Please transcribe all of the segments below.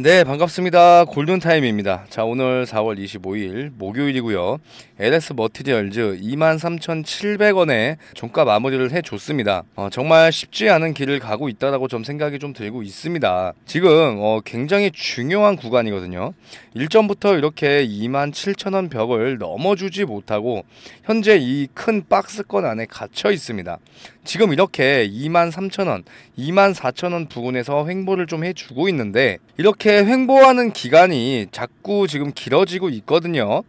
네, 반갑습니다. 골든타임입니다. 자, 오늘 4월 25일 목요일이고요. LS 머티리얼즈 23,700원에 종가 마무리를 해줬습니다. 어, 정말 쉽지 않은 길을 가고 있다라고 좀 생각이 좀 들고 있습니다. 지금 어, 굉장히 중요한 구간이거든요. 일전부터 이렇게 27,000원 벽을 넘어주지 못하고 현재 이 큰 박스권 안에 갇혀 있습니다. 지금 이렇게 23,000원, 24,000원 부근에서 횡보를 좀 해주고 있는데 이렇게 이렇게 횡보하는 기간이 자꾸 지금 길어지고 있거든요.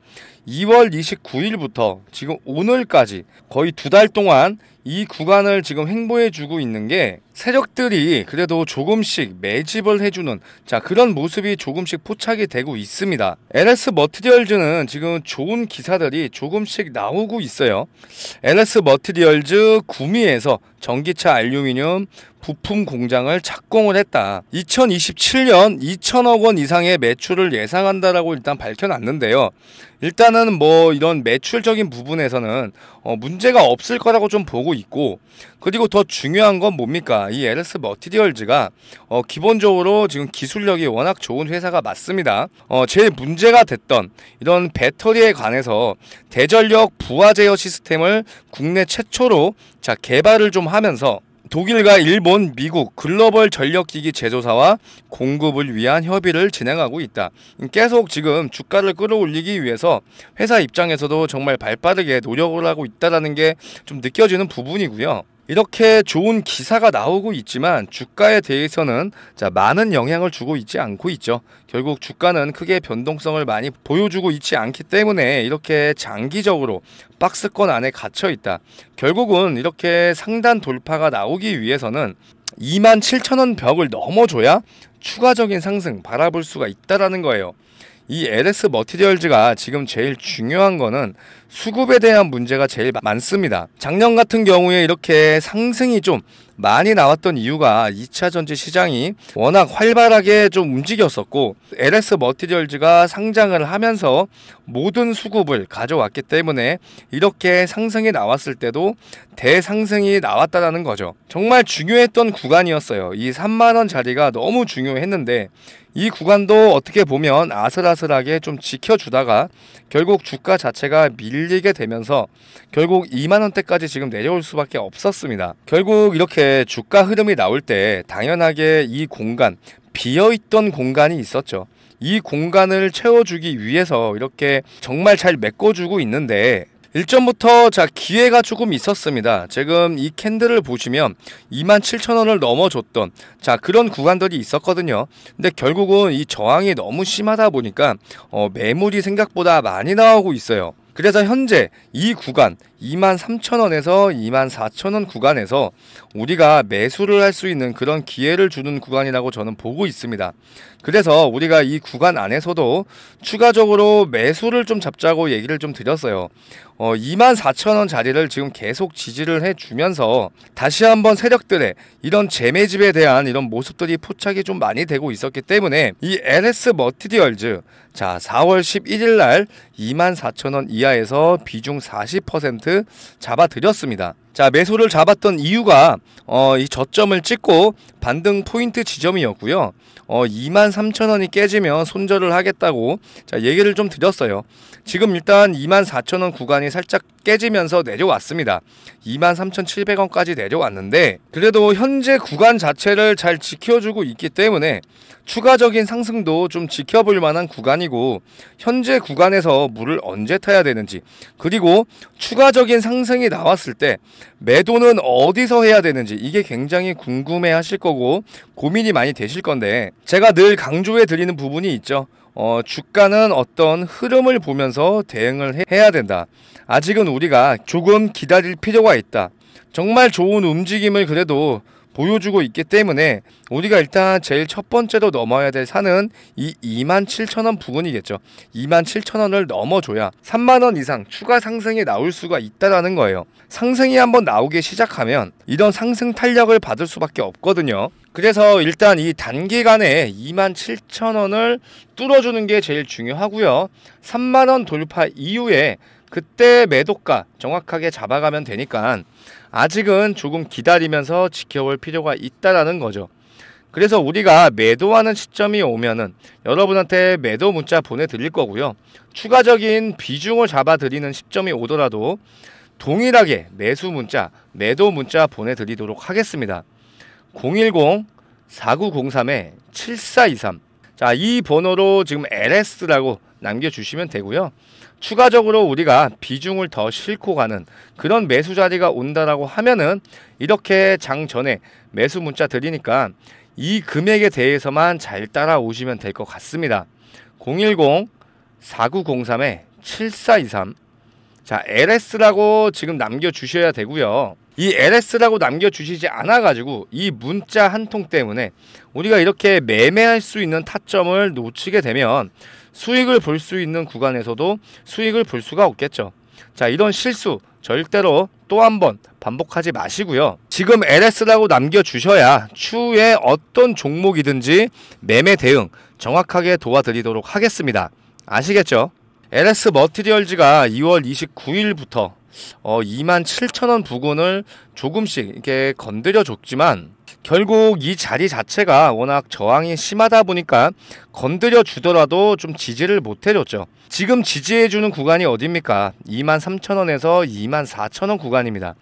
2월 29일부터 지금 오늘까지 거의 두 달 동안 이 구간을 지금 행보해주고 있는 게 세력들이 그래도 조금씩 매집을 해주는 자 그런 모습이 조금씩 포착이 되고 있습니다. LS 머티리얼즈는 지금 좋은 기사들이 조금씩 나오고 있어요. LS 머티리얼즈 구미에서 전기차 알루미늄 부품 공장을 착공을 했다. 2027년 2천억 원 이상의 매출을 예상한다라고 일단 밝혀놨는데요. 일단은 일단은 뭐 이런 매출적인 부분에서는 어 문제가 없을 거라고 좀 보고 있고 그리고 더 중요한 건 뭡니까? 이 LS 머티리얼즈가 어 기본적으로 지금 기술력이 워낙 좋은 회사가 맞습니다. 어 제일 문제가 됐던 이런 배터리에 관해서 대전력 부하 제어 시스템을 국내 최초로 자 개발을 좀 하면서 독일과 일본, 미국 글로벌 전력기기 제조사와 공급을 위한 협의를 진행하고 있다. 계속 지금 주가를 끌어올리기 위해서 회사 입장에서도 정말 발빠르게 노력을 하고 있다는게 좀 느껴지는 부분이고요. 이렇게 좋은 기사가 나오고 있지만 주가에 대해서는 자, 많은 영향을 주고 있지 않고 있죠. 결국 주가는 크게 변동성을 많이 보여주고 있지 않기 때문에 이렇게 장기적으로 박스권 안에 갇혀 있다. 결국은 이렇게 상단 돌파가 나오기 위해서는 27,000원 벽을 넘어줘야 추가적인 상승 바라볼 수가 있다라는 거예요. 이 LS 머티리얼즈가 지금 제일 중요한 거는 수급에 대한 문제가 제일 많습니다. 작년 같은 경우에 이렇게 상승이 좀 많이 나왔던 이유가 2차 전지 시장이 워낙 활발하게 좀 움직였었고 LS 머티리얼즈가 상장을 하면서 모든 수급을 가져왔기 때문에 이렇게 상승이 나왔을 때도 대상승이 나왔다는 거죠. 정말 중요했던 구간이었어요. 이 3만원 자리가 너무 중요했는데 이 구간도 어떻게 보면 아슬아슬하게 좀 지켜주다가 결국 주가 자체가 밀리게 되면서 결국 2만원대까지 지금 내려올 수밖에 없었습니다. 결국 이렇게 주가 흐름이 나올 때 당연하게 이 공간, 비어있던 공간이 있었죠. 이 공간을 채워주기 위해서 이렇게 정말 잘 메꿔주고 있는데 일전부터자 기회가 조금 있었습니다. 지금 이 캔들을 보시면 27,000원을 넘어줬던 자 그런 구간들이 있었거든요. 근데 결국은 이 저항이 너무 심하다 보니까 어, 매물이 생각보다 많이 나오고 있어요. 그래서 현재 이 구간 23,000원에서 24,000원 구간에서 우리가 매수를 할 수 있는 그런 기회를 주는 구간이라고 저는 보고 있습니다. 그래서 우리가 이 구간 안에서도 추가적으로 매수를 좀 잡자고 얘기를 좀 드렸어요. 어, 24,000원 자리를 지금 계속 지지를 해주면서 다시 한번 세력들의 이런 재매집에 대한 이런 모습들이 포착이 좀 많이 되고 있었기 때문에 이 LS 머티디얼즈자 4월 11일 날 24,000원 이하에서 비중 40% 잡아드렸습니다. 자 매수를 잡았던 이유가 어, 이 저점을 찍고 반등 포인트 지점이었고요. 어, 2만 3천 원이 깨지면 손절을 하겠다고 자, 얘기를 좀 드렸어요. 지금 일단 2만 4천 원 구간이 살짝 깨지면서 내려왔습니다. 23,700원까지 내려왔는데 그래도 현재 구간 자체를 잘 지켜주고 있기 때문에 추가적인 상승도 좀 지켜볼 만한 구간이고 현재 구간에서 물을 언제 타야 되는지 그리고 추가적인 상승이 나왔을 때 매도는 어디서 해야 되는지 이게 굉장히 궁금해 하실 거고 고민이 많이 되실 건데 제가 늘 강조해 드리는 부분이 있죠. 어, 주가는 어떤 흐름을 보면서 대응을 해야 된다. 아직은 우리가 조금 기다릴 필요가 있다. 정말 좋은 움직임을 그래도 보여주고 있기 때문에 우리가 일단 제일 첫 번째로 넘어야 될 산은 이 27,000원 부근이겠죠. 27,000원을 넘어줘야 3만원 이상 추가 상승이 나올 수가 있다라는 거예요. 상승이 한번 나오기 시작하면 이런 상승 탄력을 받을 수밖에 없거든요. 그래서 일단 이 단기간에 27,000원을 뚫어주는 게 제일 중요하고요. 3만원 돌파 이후에 그때 매도가 정확하게 잡아가면 되니까 아직은 조금 기다리면서 지켜볼 필요가 있다라는 거죠. 그래서 우리가 매도하는 시점이 오면은 여러분한테 매도 문자 보내드릴 거고요. 추가적인 비중을 잡아드리는 시점이 오더라도 동일하게 매수 문자, 매도 문자 보내드리도록 하겠습니다. 010-4903-7423 자, 이 번호로 지금 LS라고 남겨주시면 되고요. 추가적으로 우리가 비중을 더 싣고 가는 그런 매수 자리가 온다라고 하면은 이렇게 장 전에 매수 문자 드리니까 이 금액에 대해서만 잘 따라오시면 될 것 같습니다. 010-4903-7423자 LS라고 지금 남겨주셔야 되고요. 이 LS라고 남겨주시지 않아가지고 이 문자 한 통 때문에 우리가 이렇게 매매할 수 있는 타점을 놓치게 되면 수익을 볼 수 있는 구간에서도 수익을 볼 수가 없겠죠. 자 이런 실수 절대로 또 한 번 반복하지 마시고요. 지금 LS라고 남겨주셔야 추후에 어떤 종목이든지 매매 대응 정확하게 도와드리도록 하겠습니다. 아시겠죠? LS 머티리얼즈가 2월 29일부터 어, 2만 7천 원 부근을 조금씩 이렇게 건드려 줬지만 결국 이 자리 자체가 워낙 저항이 심하다 보니까 건드려 주더라도 좀 지지를 못 해줬죠. 지금 지지해 주는 구간이 어딥니까? 2만 3천 원에서 2만 4천 원 구간입니다.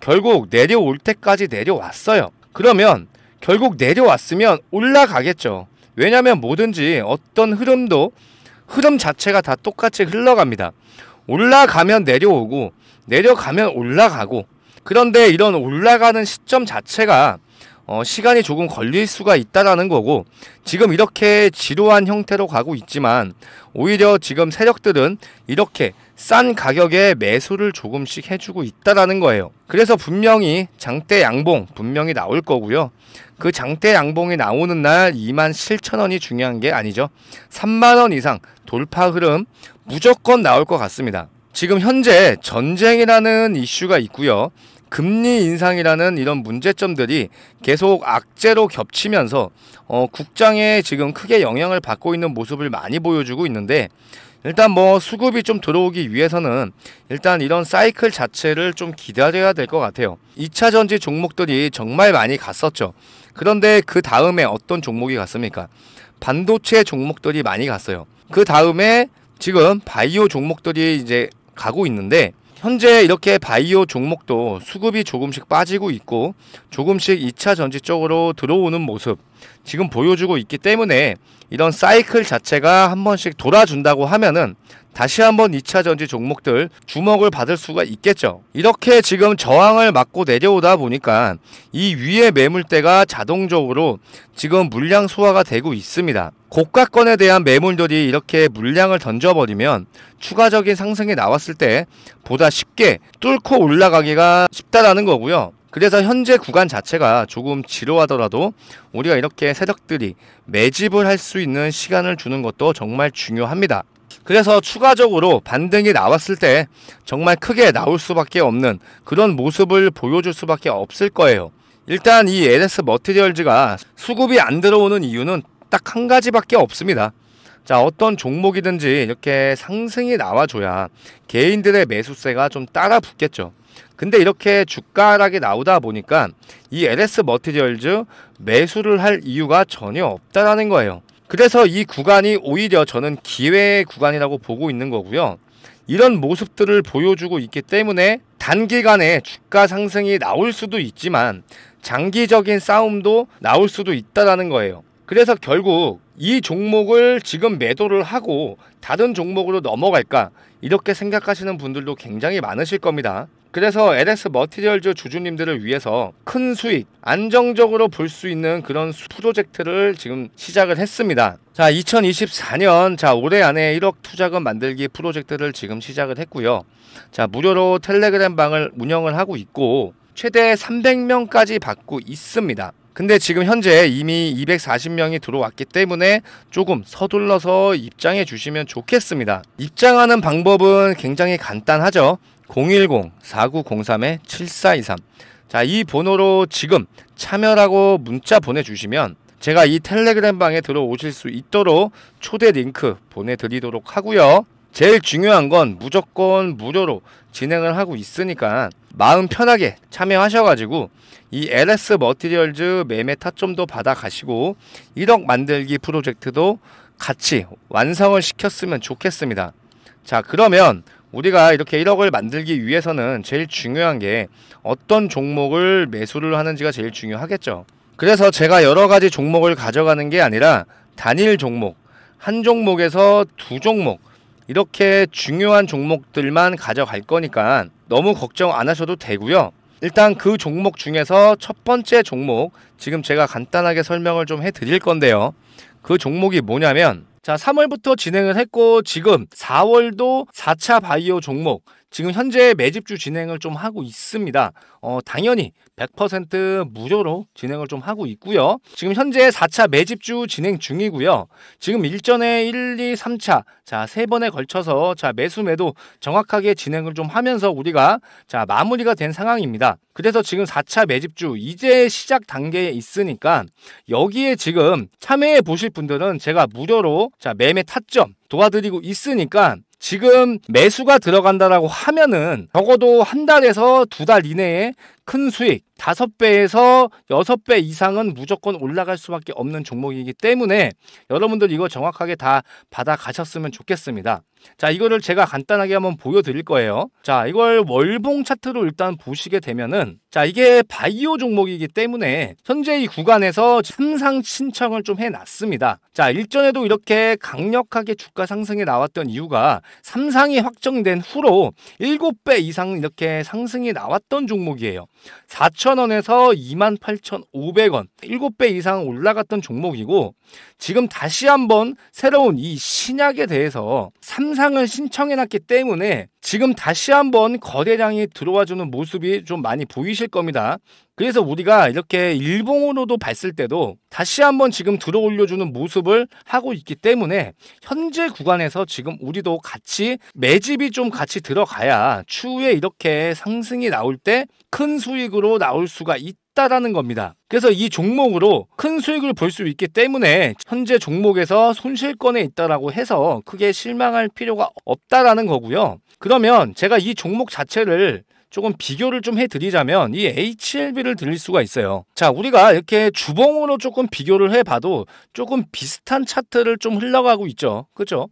결국 내려올 때까지 내려왔어요. 그러면 결국 내려왔으면 올라가겠죠. 왜냐면 뭐든지 어떤 흐름도 흐름 자체가 다 똑같이 흘러갑니다. 올라가면 내려오고 내려가면 올라가고 그런데 이런 올라가는 시점 자체가 어, 시간이 조금 걸릴 수가 있다라는 거고 지금 이렇게 지루한 형태로 가고 있지만 오히려 지금 세력들은 이렇게 싼 가격에 매수를 조금씩 해주고 있다라는 거예요. 그래서 분명히 장대 양봉 분명히 나올 거고요. 그 장대 양봉이 나오는 날 2만 7천 원이 중요한 게 아니죠. 3만 원 이상 돌파 흐름 무조건 나올 것 같습니다. 지금 현재 전쟁이라는 이슈가 있고요. 금리 인상이라는 이런 문제점들이 계속 악재로 겹치면서 어, 국장에 지금 크게 영향을 받고 있는 모습을 많이 보여주고 있는데 일단 뭐 수급이 좀 들어오기 위해서는 일단 이런 사이클 자체를 좀 기다려야 될 것 같아요. 2차 전지 종목들이 정말 많이 갔었죠. 그런데 그 다음에 어떤 종목이 갔습니까? 반도체 종목들이 많이 갔어요. 그 다음에 지금 바이오 종목들이 이제 가고 있는데 현재 이렇게 바이오 종목도 수급이 조금씩 빠지고 있고 조금씩 2차 전지 쪽으로 들어오는 모습 지금 보여주고 있기 때문에 이런 사이클 자체가 한 번씩 돌아준다고 하면은 다시 한번 2차 전지 종목들 주목을 받을 수가 있겠죠. 이렇게 지금 저항을 맞고 내려오다 보니까 이 위에 매물대가 자동적으로 지금 물량 소화가 되고 있습니다. 고가권에 대한 매물들이 이렇게 물량을 던져버리면 추가적인 상승이 나왔을 때 보다 쉽게 뚫고 올라가기가 쉽다라는 거고요. 그래서 현재 구간 자체가 조금 지루하더라도 우리가 이렇게 세력들이 매집을 할 수 있는 시간을 주는 것도 정말 중요합니다. 그래서 추가적으로 반등이 나왔을 때 정말 크게 나올 수밖에 없는 그런 모습을 보여줄 수밖에 없을 거예요. 일단 이 LS 머티리얼즈가 수급이 안 들어오는 이유는 딱 한 가지밖에 없습니다. 자 어떤 종목이든지 이렇게 상승이 나와줘야 개인들의 매수세가 좀 따라 붙겠죠. 근데 이렇게 주가 락이 나오다 보니까 이 LS 머티리얼즈 매수를 할 이유가 전혀 없다라는 거예요. 그래서 이 구간이 오히려 저는 기회의 구간이라고 보고 있는 거고요. 이런 모습들을 보여주고 있기 때문에 단기간에 주가 상승이 나올 수도 있지만 장기적인 싸움도 나올 수도 있다라는 거예요. 그래서 결국 이 종목을 지금 매도를 하고 다른 종목으로 넘어갈까 이렇게 생각하시는 분들도 굉장히 많으실 겁니다. 그래서 LS 머티리얼즈 주주님들을 위해서 큰 수익, 안정적으로 볼 수 있는 그런 프로젝트를 지금 시작을 했습니다. 자, 2024년, 자, 올해 안에 1억 투자금 만들기 프로젝트를 지금 시작을 했고요. 자, 무료로 텔레그램 방을 운영을 하고 있고, 최대 300명까지 받고 있습니다. 근데 지금 현재 이미 240명이 들어왔기 때문에 조금 서둘러서 입장해 주시면 좋겠습니다. 입장하는 방법은 굉장히 간단하죠. 010-4903-7423 자, 이 번호로 지금 참여라고 문자 보내주시면 제가 이 텔레그램 방에 들어오실 수 있도록 초대 링크 보내드리도록 하고요. 제일 중요한 건 무조건 무료로 진행을 하고 있으니까 마음 편하게 참여하셔가지고 이 LS 머티리얼즈 매매 타점도 받아가시고 1억 만들기 프로젝트도 같이 완성을 시켰으면 좋겠습니다. 자 그러면 우리가 이렇게 1억을 만들기 위해서는 제일 중요한 게 어떤 종목을 매수를 하는지가 제일 중요하겠죠. 그래서 제가 여러 가지 종목을 가져가는 게 아니라 단일 종목, 한 종목에서 두 종목, 이렇게 중요한 종목들만 가져갈 거니까 너무 걱정 안 하셔도 되고요. 일단 그 종목 중에서 첫 번째 종목, 지금 제가 간단하게 설명을 좀 해드릴 건데요. 그 종목이 뭐냐면 자, 3월부터 진행을 했고 지금 4월도 4차 바이오 종목 지금 현재 매집주 진행을 좀 하고 있습니다. 어, 당연히 100% 무료로 진행을 좀 하고 있고요. 지금 현재 4차 매집주 진행 중이고요. 지금 일전에 1, 2, 3차 자, 세 번에 걸쳐서 자, 매수 매도 정확하게 진행을 좀 하면서 우리가 자, 마무리가 된 상황입니다. 그래서 지금 4차 매집주 이제 시작 단계에 있으니까 여기에 지금 참여해 보실 분들은 제가 무료로 자, 매매 타점 도와드리고 있으니까 지금 매수가 들어간다라고 하면은 적어도 한 달에서 두 달 이내에 큰 수익 다섯 배에서 여섯 배 이상은 무조건 올라갈 수밖에 없는 종목이기 때문에 여러분들 이거 정확하게 다 받아가셨으면 좋겠습니다. 자, 이거를 제가 간단하게 한번 보여드릴 거예요. 자, 이걸 월봉 차트로 일단 보시게 되면은 자, 이게 바이오 종목이기 때문에 현재 이 구간에서 참상 신청을 좀 해놨습니다. 자, 일전에도 이렇게 강력하게 주가 상승이 나왔던 이유가 삼상이 확정된 후로 7배 이상 이렇게 상승이 나왔던 종목이에요. 4천 6,000원에서 28,500원 7배 이상 올라갔던 종목이고 지금 다시 한번 새로운 이 신약에 대해서 삼상을 신청해놨기 때문에 지금 다시 한번 거대량이 들어와주는 모습이 좀 많이 보이실 겁니다. 그래서 우리가 이렇게 일봉으로도 봤을 때도 다시 한번 지금 들어올려주는 모습을 하고 있기 때문에 현재 구간에서 지금 우리도 같이 매집이 좀 같이 들어가야 추후에 이렇게 상승이 나올 때 큰 수익으로 나올 수가 있다. 쉽다라는 겁니다. 그래서 이 종목으로 큰 수익을 볼 수 있기 때문에 현재 종목에서 손실권에 있다라고 해서 크게 실망할 필요가 없다라는 거고요. 그러면 제가 이 종목 자체를 조금 비교를 좀 해드리자면 이 HLB를 드릴 수가 있어요. 자, 우리가 이렇게 주봉으로 조금 비교를 해봐도 조금 비슷한 차트를 좀 흘러가고 있죠. 그죠?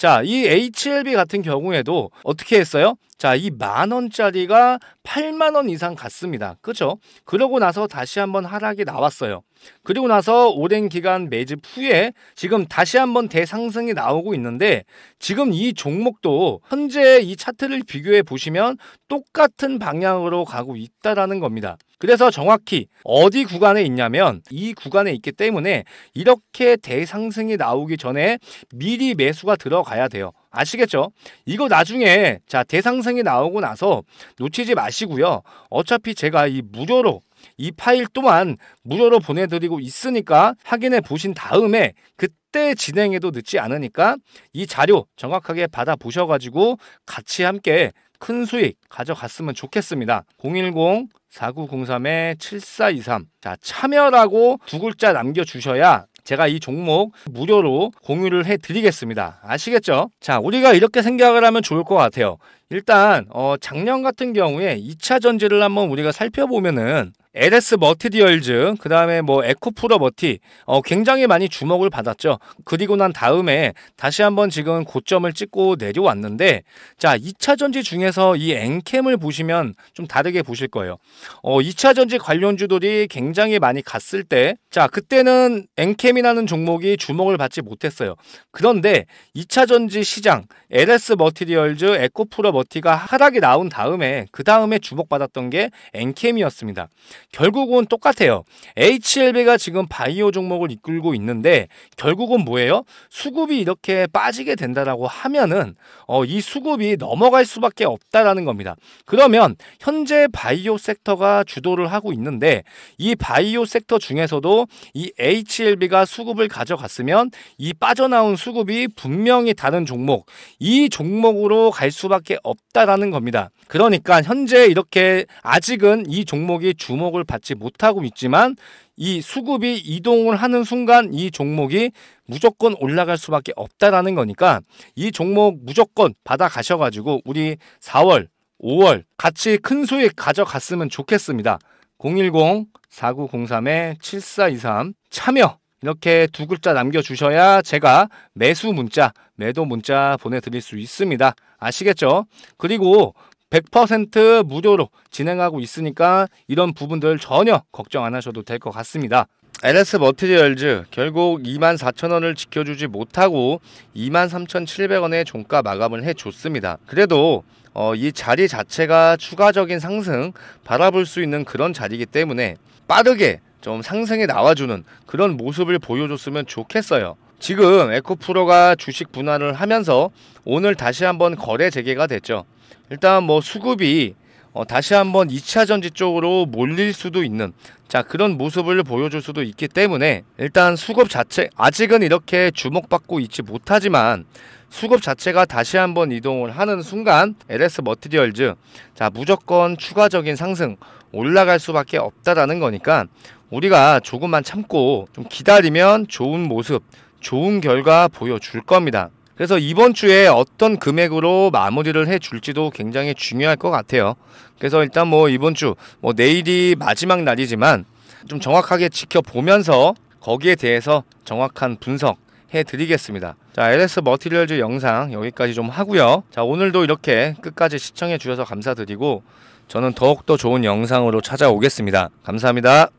자, 이 HLB 같은 경우에도 어떻게 했어요? 자, 이 만원짜리가 8만원 이상 갔습니다. 그죠? 그러고 나서 다시 한번 하락이 나왔어요. 그리고 나서 오랜 기간 매집 후에 지금 다시 한번 대상승이 나오고 있는데 지금 이 종목도 현재 이 차트를 비교해 보시면 똑같은 방향으로 가고 있다라는 겁니다. 그래서 정확히 어디 구간에 있냐면 이 구간에 있기 때문에 이렇게 대상승이 나오기 전에 미리 매수가 들어가 가야 돼요. 아시겠죠? 이거 나중에 자 대상생이 나오고 나서 놓치지 마시고요. 어차피 제가 이 무료로 이 파일 또한 무료로 보내드리고 있으니까 확인해 보신 다음에 그때 진행해도 늦지 않으니까 이 자료 정확하게 받아 보셔가지고 같이 함께 큰 수익 가져갔으면 좋겠습니다. 010 4903-7423. 자, 참여라고 두 글자 남겨주셔야 제가 이 종목 무료로 공유를 해드리겠습니다. 아시겠죠? 자, 우리가 이렇게 생각을 하면 좋을 것 같아요. 일단 어, 작년 같은 경우에 2차 전지를 한번 우리가 살펴보면은 LS 머티디얼즈, 그 다음에 뭐 에코프로 머티, 어, 굉장히 많이 주목을 받았죠. 그리고 난 다음에 다시 한번 지금 고점을 찍고 내려왔는데, 자, 2차 전지 중에서 이 엔캠을 보시면 좀 다르게 보실 거예요. 어, 2차 전지 관련주들이 굉장히 많이 갔을 때, 자, 그때는 엔캠이라는 종목이 주목을 받지 못했어요. 그런데 2차 전지 시장, LS 머티디얼즈, 에코프로 머티, 버티가 하락이 나온 다음에 그 다음에 주목받았던 게 n k m 이었습니다 결국은 똑같아요. HLB가 지금 바이오 종목을 이끌고 있는데 결국은 뭐예요? 수급이 이렇게 빠지게 된다라고 하면은 어, 이 수급이 넘어갈 수밖에 없다라는 겁니다. 그러면 현재 바이오 섹터가 주도를 하고 있는데 이 바이오 섹터 중에서도 이 HLB가 수급을 가져갔으면 이 빠져나온 수급이 분명히 다른 종목 이 종목으로 갈 수밖에 없 없다라는 겁니다. 그러니까 현재 이렇게 아직은 이 종목이 주목을 받지 못하고 있지만 이 수급이 이동을 하는 순간 이 종목이 무조건 올라갈 수밖에 없다라는 거니까 이 종목 무조건 받아가셔가지고 우리 4월, 5월 같이 큰 수익 가져갔으면 좋겠습니다. 010-4903-7423 참여 이렇게 두 글자 남겨주셔야 제가 매수 문자, 매도 문자 보내드릴 수 있습니다. 아시겠죠? 그리고 100% 무료로 진행하고 있으니까 이런 부분들 전혀 걱정 안 하셔도 될 것 같습니다. LS 머티리얼즈 결국 24,000원을 지켜주지 못하고 23,700원의 종가 마감을 해줬습니다. 그래도 어, 이 자리 자체가 추가적인 상승 바라볼 수 있는 그런 자리이기 때문에 빠르게 좀 상승에 나와주는 그런 모습을 보여줬으면 좋겠어요. 지금 에코프로가 주식 분할을 하면서 오늘 다시 한번 거래 재개가 됐죠. 일단 뭐 수급이 어, 다시 한번 2차 전지 쪽으로 몰릴 수도 있는 자 그런 모습을 보여줄 수도 있기 때문에 일단 수급 자체 아직은 이렇게 주목받고 있지 못하지만 수급 자체가 다시 한번 이동을 하는 순간 LS 머티리얼즈 자 무조건 추가적인 상승 올라갈 수밖에 없다라는 거니까 우리가 조금만 참고 좀 기다리면 좋은 모습, 좋은 결과 보여줄 겁니다. 그래서 이번 주에 어떤 금액으로 마무리를 해 줄지도 굉장히 중요할 것 같아요. 그래서 일단 뭐 이번 주, 뭐 내일이 마지막 날이지만 좀 정확하게 지켜보면서 거기에 대해서 정확한 분석 해 드리겠습니다. 자, LS 머티리얼즈 영상 여기까지 좀 하고요. 자, 오늘도 이렇게 끝까지 시청해 주셔서 감사드리고 저는 더욱더 좋은 영상으로 찾아오겠습니다. 감사합니다.